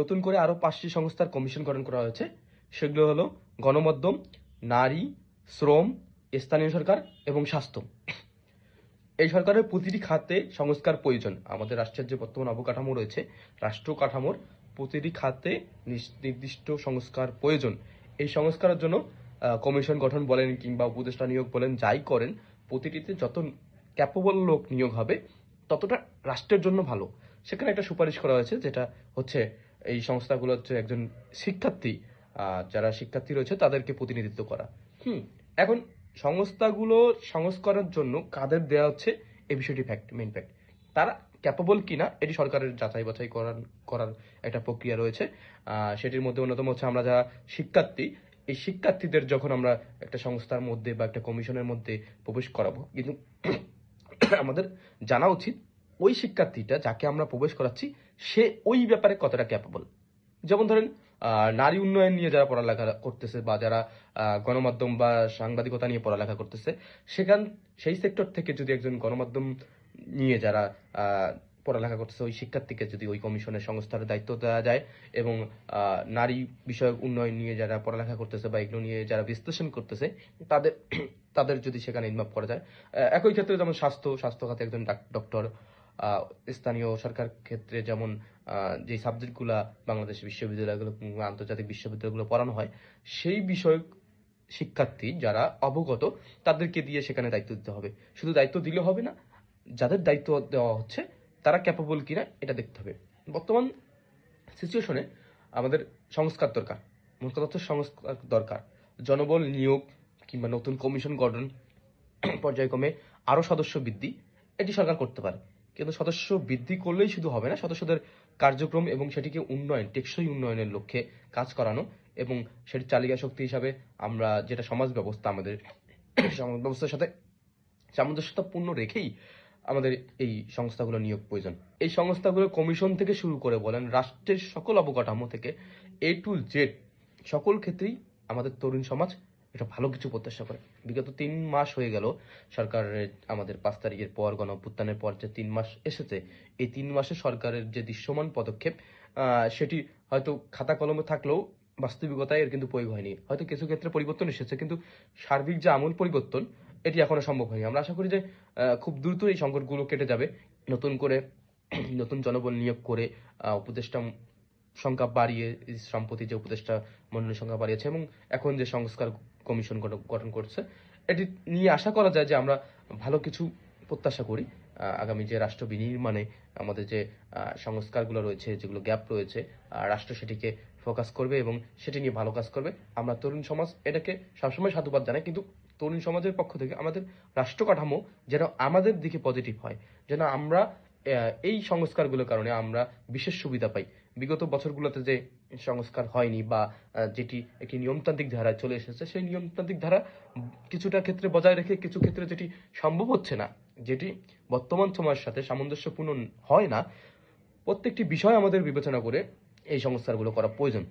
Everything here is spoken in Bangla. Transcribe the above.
নতুন করে আরও পাঁচটি সংস্থার কমিশন গঠন করা হয়েছে সেগুলো হলো গণমাধ্যম নারী শ্রম স্থানীয় সরকার এবং স্বাস্থ্য এই সরকারের প্রতিটি খাতে সংস্কার প্রয়োজন আমাদের রাষ্ট্রের যে বর্তমান অবকাঠামো রয়েছে রাষ্ট্র কাঠামোর প্রতিটি খাতে নির্দিষ্ট সংস্কার প্রয়োজন এই সংস্কারের জন্য কমিশন গঠন বলেন কিংবা উপদেষ্টা নিয়োগ বলেন যাই করেন প্রতিটিতে যত ক্যাপেবল লোক নিয়োগ হবে ততটা রাষ্ট্রের জন্য ভালো সেখানে একটা সুপারিশ করা হয়েছে যেটা হচ্ছে এই সংস্থাগুলো হচ্ছে একজন শিক্ষার্থী যারা শিক্ষার্থী রয়েছে তাদেরকে প্রতিনিধিত্ব করা হুম এখন সংস্থাগুলো সংস্কারের জন্য কাদের দেয়া হচ্ছে এ বিষয়টি ফ্যাক্ট মেন ফ্যাক্ট তারা ক্যাপাবল কিনা এটি সরকারের যাচাই বাছাই করার করার একটা প্রক্রিয়া রয়েছে সেটির মধ্যে অন্যতম হচ্ছে আমরা যারা শিক্ষার্থী এই শিক্ষার্থীদের যখন আমরা একটা সংস্থার মধ্যে বা একটা কমিশনের মধ্যে প্রবেশ করাবো কিন্তু আমাদের জানা উচিত ওই শিক্ষার্থীটা যাকে আমরা প্রবেশ করাচ্ছি সে ওই ব্যাপারে কতটা ক্যাপেবল যেমন ধরেন নারী উন্নয়ন নিয়ে যারা পড়ালেখা করতেছে বা যারা গণমাধ্যম বা সাংবাদিকতা নিয়ে পড়ালেখা করতেছে সেখান সেই সেক্টর থেকে যদি একজন গণমাধ্যম নিয়ে যারা পড়ালেখা করতেছে ওই শিক্ষার্থীকে যদি ওই কমিশনের সংস্থার দায়িত্ব দেওয়া যায় এবং নারী বিষয়ক উন্নয়ন নিয়ে যারা পড়ালেখা করতেছে বা এগুলো নিয়ে যারা বিশ্লেষণ করতেছে তাদের তাদের যদি সেখানে ইনভলভ করা যায় একই ক্ষেত্রে যেমন স্বাস্থ্য স্বাস্থ্য খাতে একজন ডক্টর স্থানীয় সরকার ক্ষেত্রে যেমন যে সাবজেক্টগুলো বাংলাদেশ বিশ্ববিদ্যালয়গুলো আন্তর্জাতিক বিশ্ববিদ্যালয়গুলো পড়ানো হয় সেই বিষয় শিক্ষার্থী যারা অবগত তাদেরকে দিয়ে সেখানে দায়িত্ব দিতে হবে শুধু দায়িত্ব দিলে হবে না যাদের দায়িত্ব দেওয়া হচ্ছে তারা ক্যাপাবল কিনা এটা দেখতে হবে বর্তমান সিচুয়েশনে আমাদের সংস্কার দরকার মূল হচ্ছে সংস্কার দরকার জনবল নিয়োগ কিংবা নতুন কমিশন গঠন পর্যায়ক্রমে আরও সদস্য বৃদ্ধি এটি সরকার করতে পারে কিন্তু সদস্য বৃদ্ধি করলেই শুধু হবে না সদস্যদের কার্যক্রম এবং সেটিকে উন্নয়ন টেকসই উন্নয়নের লক্ষ্যে কাজ করানো এবং সেটি চালিকা শক্তি হিসাবে আমরা যেটা সমাজ ব্যবস্থা আমাদের সমাজ ব্যবস্থার সাথে সামঞ্জস্যতাপূর্ণ রেখেই আমাদের এই সংস্থাগুলো নিয়োগ প্রয়োজন এই সংস্থাগুলো কমিশন থেকে শুরু করে বলেন রাষ্ট্রের সকল অবকাঠামো থেকে এ টু জেড সকল ক্ষেত্রেই আমাদের তরুণ সমাজ এটা ভালো কিছু প্রত্যাশা করে বিগত তিন মাস হয়ে গেল সরকারের আমাদের পাঁচ তারিখের পর গণঅভ্যুত্থানের পর যে তিন মাস এসেছে এই তিন মাসে সরকারের যে দৃশ্যমান পদক্ষেপ সেটি হয়তো খাতা কলমে থাকলেও বাস্তবিকতায় এর কিন্তু প্রয়োগ হয়নি হয়তো কিছু ক্ষেত্রে পরিবর্তন এসেছে কিন্তু সার্বিক যে আমূল পরিবর্তন এটি এখনো সম্ভব হয়নি আমরা আশা করি যে খুব দ্রুত এই সংকটগুলো কেটে যাবে নতুন করে নতুন জনবল নিয়োগ করে উপদেষ্টা সংখ্যা বাড়িয়ে সম্প্রতি যে উপদেষ্টা মন্ডলীর সংখ্যা বাড়িয়েছে এবং এখন যে সংস্কার কমিশন গঠন করছে এটি নিয়ে আশা করা যায় যে আমরা ভালো কিছু প্রত্যাশা করি আগামী যে রাষ্ট্র বিনির্মাণে আমাদের যে সংস্কারগুলো রয়েছে যেগুলো গ্যাপ রয়েছে রাষ্ট্র সেটিকে ফোকাস করবে এবং সেটি নিয়ে ভালো কাজ করবে আমরা তরুণ সমাজ এটাকে সবসময় সাধুবাদ জানাই কিন্তু তরুণ সমাজের পক্ষ থেকে আমাদের রাষ্ট্র কাঠামো যেন আমাদের দিকে পজিটিভ হয় যেন আমরা এই সংস্কারগুলোর কারণে আমরা বিশেষ সুবিধা পাই বিগত বছরগুলোতে যে সংস্কার হয়নি বা যেটি একটি নিয়মতান্ত্রিক ধারায় চলে এসেছে সেই নিয়মতান্ত্রিক ধারা কিছুটা ক্ষেত্রে বজায় রেখে কিছু ক্ষেত্রে যেটি সম্ভব হচ্ছে না যেটি বর্তমান সময়ের সাথে সামঞ্জস্যপূর্ণ হয় না প্রত্যেকটি বিষয় আমাদের বিবেচনা করে এই সংস্কারগুলো করা প্রয়োজন